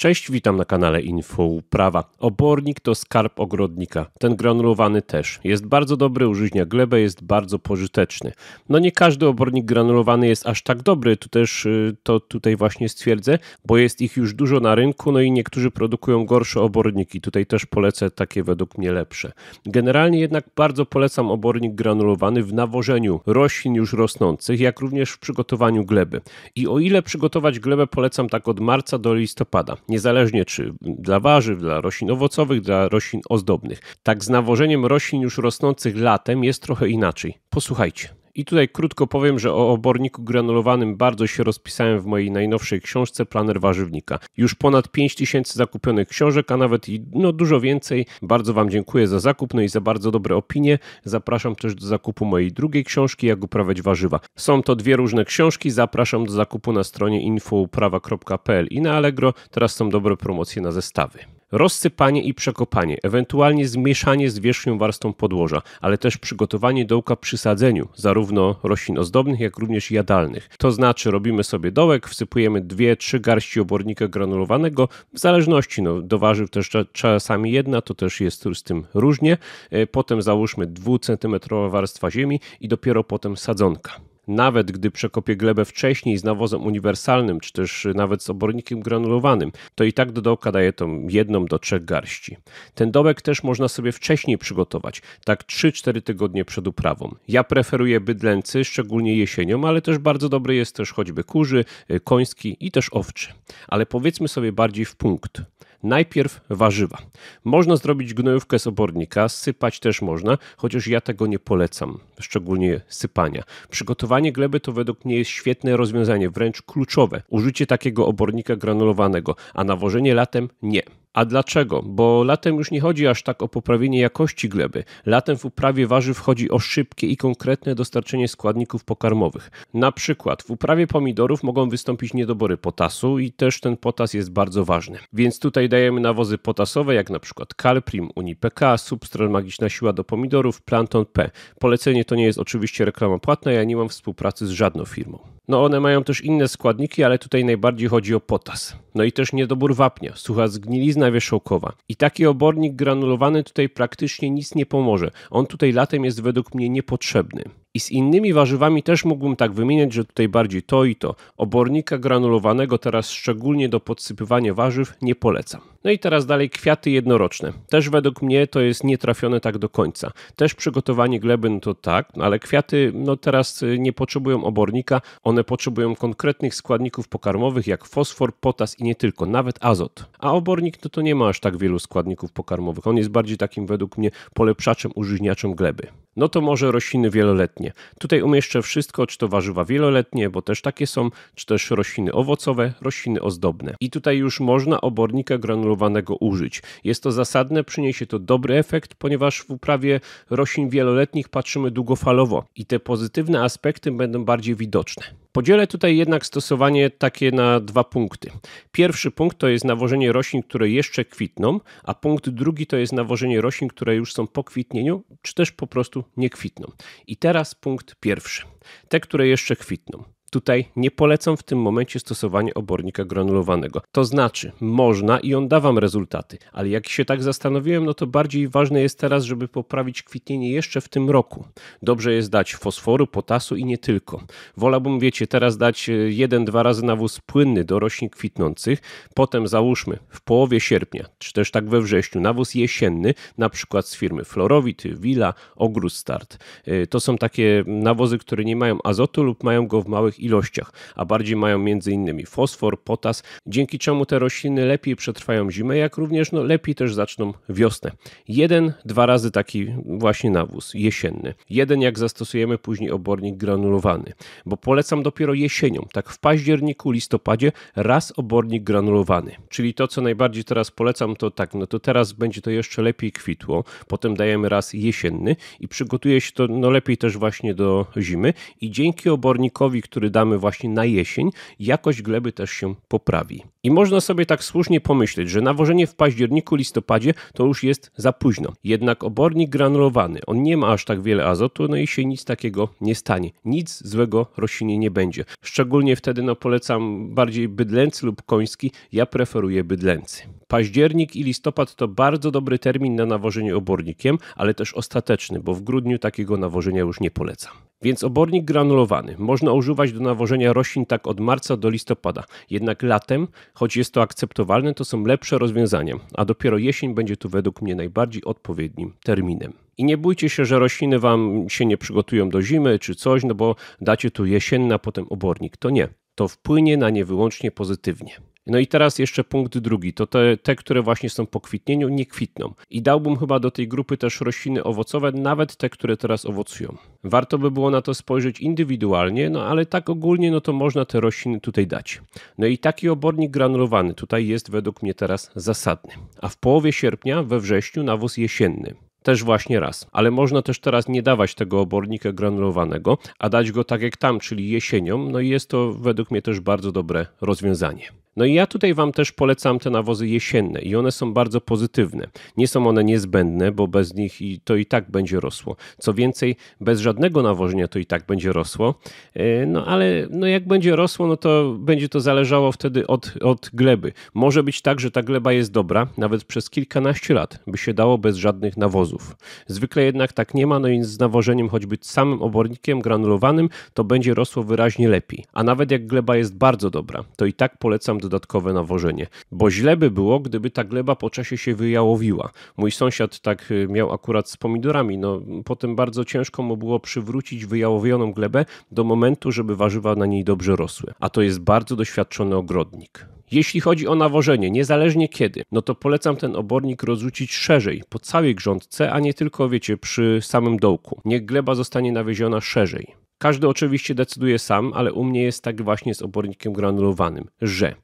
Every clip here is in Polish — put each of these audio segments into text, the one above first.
Cześć, witam na kanale Info Prawa. Obornik to skarb ogrodnika. Ten granulowany też. Jest bardzo dobry, użyźnia glebę, jest bardzo pożyteczny. No nie każdy obornik granulowany jest aż tak dobry, tu też y, to tutaj właśnie stwierdzę, bo jest ich już dużo na rynku, no i niektórzy produkują gorsze oborniki. Tutaj też polecę takie według mnie lepsze. Generalnie jednak bardzo polecam obornik granulowany w nawożeniu roślin już rosnących, jak również w przygotowaniu gleby. I o ile przygotować glebę polecam tak od marca do listopada niezależnie czy dla warzyw, dla roślin owocowych, dla roślin ozdobnych. Tak z nawożeniem roślin już rosnących latem jest trochę inaczej. Posłuchajcie. I tutaj krótko powiem, że o oborniku granulowanym bardzo się rozpisałem w mojej najnowszej książce Planer Warzywnika. Już ponad 5000 zakupionych książek, a nawet i no, dużo więcej. Bardzo Wam dziękuję za zakup, no i za bardzo dobre opinie. Zapraszam też do zakupu mojej drugiej książki, Jak uprawiać warzywa. Są to dwie różne książki, zapraszam do zakupu na stronie infouprawa.pl i na Allegro. Teraz są dobre promocje na zestawy rozsypanie i przekopanie, ewentualnie zmieszanie z wierzchnią warstwą podłoża, ale też przygotowanie dołka przy sadzeniu, zarówno roślin ozdobnych, jak również jadalnych. To znaczy robimy sobie dołek, wsypujemy 2-3 garści obornika granulowanego, w zależności, no, do warzyw też czasami jedna, to też jest z tym różnie. E, potem załóżmy 2 cm warstwa ziemi i dopiero potem sadzonka nawet gdy przekopie glebę wcześniej z nawozem uniwersalnym, czy też nawet z obornikiem granulowanym, to i tak do dołka daje tą jedną do trzech garści. Ten dołek też można sobie wcześniej przygotować, tak 3-4 tygodnie przed uprawą. Ja preferuję bydlęcy, szczególnie jesienią, ale też bardzo dobry jest też choćby kurzy, y, koński i też owczy. Ale powiedzmy sobie bardziej w punkt. Najpierw warzywa. Można zrobić gnojówkę z obornika, sypać też można, chociaż ja tego nie polecam, szczególnie sypania. Przygotowanie gleby to według mnie jest świetne rozwiązanie, wręcz kluczowe. Użycie takiego obornika granulowanego, a nawożenie latem nie. A dlaczego? Bo latem już nie chodzi aż tak o poprawienie jakości gleby. Latem w uprawie warzyw chodzi o szybkie i konkretne dostarczenie składników pokarmowych. Na przykład w uprawie pomidorów mogą wystąpić niedobory potasu i też ten potas jest bardzo ważny. Więc tutaj dajemy nawozy potasowe, jak na przykład Calprim, UniPK, Substral Magiczna Siła do Pomidorów, Planton P. Polecenie to nie jest oczywiście reklama płatna, ja nie mam współpracy z żadną firmą. No one mają też inne składniki, ale tutaj najbardziej chodzi o potas. No i też niedobór wapnia, sucha zgnilizna wierzchołkowa. I taki obornik granulowany tutaj praktycznie nic nie pomoże. On tutaj latem jest według mnie niepotrzebny. I z innymi warzywami też mógłbym tak wymieniać, że tutaj bardziej to i to. Obornika granulowanego teraz szczególnie do podsypywania warzyw nie polecam. No i teraz dalej kwiaty jednoroczne. Też według mnie to jest nietrafione tak do końca. Też przygotowanie gleby no to tak, ale kwiaty no teraz y, nie potrzebują obornika, one potrzebują konkretnych składników pokarmowych jak fosfor, potas i nie tylko, nawet azot a obornik no to nie ma aż tak wielu składników pokarmowych. On jest bardziej takim według mnie polepszaczem, użyźniaczem gleby. No to może rośliny wieloletnie. Tutaj umieszczę wszystko, czy to warzywa wieloletnie, bo też takie są, czy też rośliny owocowe, rośliny ozdobne. I tutaj już można obornika granulowanego użyć. Jest to zasadne, przyniesie to dobry efekt, ponieważ w uprawie roślin wieloletnich patrzymy długofalowo i te pozytywne aspekty będą bardziej widoczne. Podzielę tutaj jednak stosowanie takie na dwa punkty. Pierwszy punkt to jest nawożenie roślin, które jeszcze kwitną, a punkt drugi to jest nawożenie roślin, które już są po kwitnieniu, czy też po prostu nie kwitną. I teraz punkt pierwszy. Te, które jeszcze kwitną. Tutaj nie polecam w tym momencie stosowania obornika granulowanego. To znaczy, można i on da Wam rezultaty, ale jak się tak zastanowiłem, no to bardziej ważne jest teraz, żeby poprawić kwitnienie jeszcze w tym roku. Dobrze jest dać fosforu, potasu i nie tylko. Wolałbym, wiecie, teraz dać e, jeden, dwa razy nawóz płynny do roślin kwitnących, potem załóżmy w połowie sierpnia, czy też tak we wrześniu, nawóz jesienny, na przykład z firmy Florowit, Villa, Ogród Start. E, to są takie nawozy, które nie mają azotu lub mają go w małych ilościach, a bardziej mają m.in. fosfor, potas, dzięki czemu te rośliny lepiej przetrwają zimę, jak również no, lepiej też zaczną wiosnę. Jeden, dwa razy taki właśnie nawóz jesienny. Jeden jak zastosujemy później obornik granulowany, bo polecam dopiero jesienią, tak w październiku, listopadzie raz obornik granulowany. Czyli to, co najbardziej teraz polecam, to tak, no to teraz będzie to jeszcze lepiej kwitło, potem dajemy raz jesienny i przygotuje się to no lepiej też właśnie do zimy i dzięki obornikowi, który damy właśnie na jesień, jakość gleby też się poprawi. I można sobie tak słusznie pomyśleć, że nawożenie w październiku, listopadzie to już jest za późno. Jednak obornik granulowany, on nie ma aż tak wiele azotu, no i się nic takiego nie stanie. Nic złego roślinie nie będzie. Szczególnie wtedy no polecam bardziej bydlęcy lub koński, ja preferuję bydlęcy. Październik i listopad to bardzo dobry termin na nawożenie obornikiem, ale też ostateczny, bo w grudniu takiego nawożenia już nie polecam. Więc obornik granulowany można używać do nawożenia roślin tak od marca do listopada. Jednak latem, choć jest to akceptowalne, to są lepsze rozwiązania, a dopiero jesień będzie tu według mnie najbardziej odpowiednim terminem. I nie bójcie się, że rośliny wam się nie przygotują do zimy czy coś, no bo dacie tu jesienna, potem obornik. To nie. To wpłynie na nie wyłącznie pozytywnie. No i teraz jeszcze punkt drugi, to te, te, które właśnie są po kwitnieniu, nie kwitną. I dałbym chyba do tej grupy też rośliny owocowe, nawet te, które teraz owocują. Warto by było na to spojrzeć indywidualnie, no ale tak ogólnie, no to można te rośliny tutaj dać. No i taki obornik granulowany tutaj jest według mnie teraz zasadny. A w połowie sierpnia, we wrześniu nawóz jesienny. Też właśnie raz. Ale można też teraz nie dawać tego obornika granulowanego, a dać go tak jak tam, czyli jesienią. No i jest to według mnie też bardzo dobre rozwiązanie. No i ja tutaj Wam też polecam te nawozy jesienne i one są bardzo pozytywne. Nie są one niezbędne, bo bez nich i to i tak będzie rosło. Co więcej, bez żadnego nawożenia to i tak będzie rosło. E, no ale no jak będzie rosło, no to będzie to zależało wtedy od, od gleby. Może być tak, że ta gleba jest dobra nawet przez kilkanaście lat, by się dało bez żadnych nawozów nawozów. Zwykle jednak tak nie ma, no i z nawożeniem choćby samym obornikiem granulowanym to będzie rosło wyraźnie lepiej. A nawet jak gleba jest bardzo dobra, to i tak polecam dodatkowe nawożenie, bo źle by było, gdyby ta gleba po czasie się wyjałowiła. Mój sąsiad tak y, miał akurat z pomidorami, no potem bardzo ciężko mu było przywrócić wyjałowioną glebę do momentu, żeby warzywa na niej dobrze rosły. A to jest bardzo doświadczony ogrodnik. Jeśli chodzi o nawożenie, niezależnie kiedy, no to polecam ten obornik rozrzucić szerzej, po całej grządce, a nie tylko, wiecie, przy samym dołku. Niech gleba zostanie nawieziona szerzej. Każdy oczywiście decyduje sam, ale u mnie jest tak właśnie z obornikiem granulowanym, że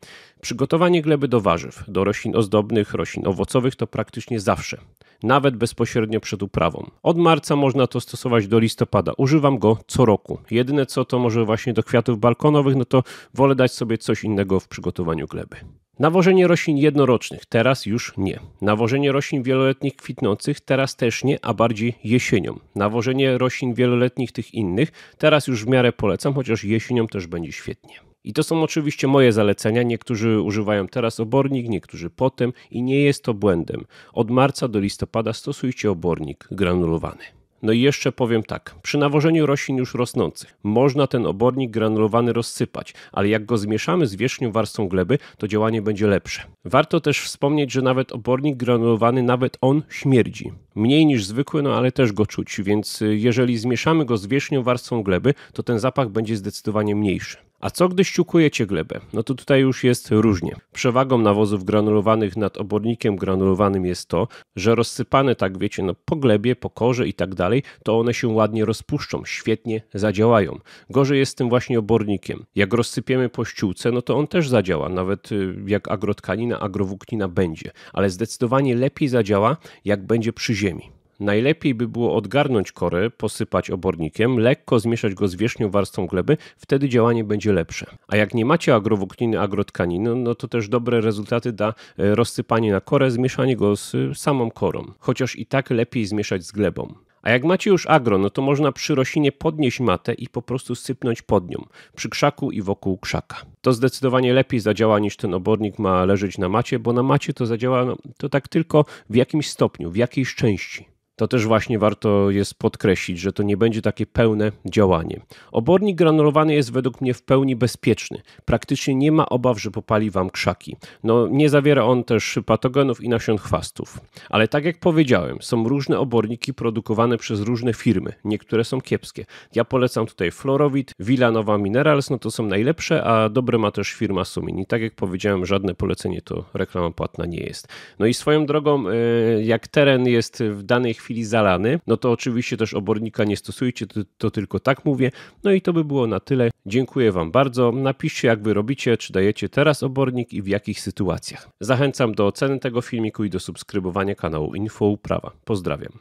przygotowanie gleby do warzyw, do roślin ozdobnych, roślin owocowych to praktycznie zawsze, nawet bezpośrednio przed uprawą. Od marca można to stosować do listopada. Używam go co roku. Jedyne co to może właśnie do kwiatów balkonowych, no to wolę dać sobie coś innego w przygotowaniu gleby. Nawożenie roślin jednorocznych teraz już nie. Nawożenie roślin wieloletnich kwitnących teraz też nie, a bardziej jesienią. Nawożenie roślin wieloletnich tych innych teraz już w miarę polecam, chociaż jesienią też będzie świetnie. I to są oczywiście moje zalecenia. Niektórzy używają teraz obornik, niektórzy potem i nie jest to błędem. Od marca do listopada stosujcie obornik granulowany. No i jeszcze powiem tak, przy nawożeniu roślin już rosnących można ten obornik granulowany rozsypać, ale jak go zmieszamy z wierzchnią warstwą gleby, to działanie będzie lepsze. Warto też wspomnieć, że nawet obornik granulowany, nawet on śmierdzi. Mniej niż zwykły, no ale też go czuć, więc y, jeżeli zmieszamy go z wierzchnią warstwą gleby, to ten zapach będzie zdecydowanie mniejszy. A co gdy ściukujecie glebę? No to tutaj już jest różnie. Przewagą nawozów granulowanych nad obornikiem granulowanym jest to, że rozsypane tak wiecie, no po glebie, po korze i tak dalej, to one się ładnie rozpuszczą, świetnie zadziałają. Gorzej jest z tym właśnie obornikiem. Jak rozsypiemy po ściółce, no to on też zadziała, nawet y, jak agrotkanina, agrowłóknina będzie, ale zdecydowanie lepiej zadziała, jak będzie przy ziemi. Najlepiej by było odgarnąć korę, posypać obornikiem, lekko zmieszać go z wierzchnią warstwą gleby, wtedy działanie będzie lepsze. A jak nie macie agrowłókniny, agrotkaniny, no to też dobre rezultaty da e, rozsypanie na korę, zmieszanie go z e, samą korą. Chociaż i tak lepiej zmieszać z glebą. A jak macie już agro, no to można przy roślinie podnieść matę i po prostu sypnąć pod nią, przy krzaku i wokół krzaka. To zdecydowanie lepiej zadziała niż ten obornik ma leżeć na macie, bo na macie to zadziała no, to tak tylko w jakimś stopniu, w jakiejś części to też właśnie warto jest podkreślić, że to nie będzie takie pełne działanie. Obornik granulowany jest według mnie w pełni bezpieczny. Praktycznie nie ma obaw, że popali wam krzaki. No, nie zawiera on też patogenów i nasion chwastów. Ale tak jak powiedziałem, są różne oborniki produkowane przez różne firmy. Niektóre są kiepskie. Ja polecam tutaj Florowit, Villa Minerals, no to są najlepsze, a dobre ma też firma Sumin. I tak jak powiedziałem, żadne polecenie to reklama płatna nie jest. No i swoją drogą, e, jak teren jest w danej chwili chwili zalany, no to oczywiście też obornika nie stosujcie, to, to tylko tak mówię. No i to by było na tyle. Dziękuję Wam bardzo. Napiszcie jak Wy robicie, czy dajecie teraz obornik i w jakich sytuacjach. Zachęcam do oceny tego filmiku i do subskrybowania kanału Info Prawa. Pozdrawiam.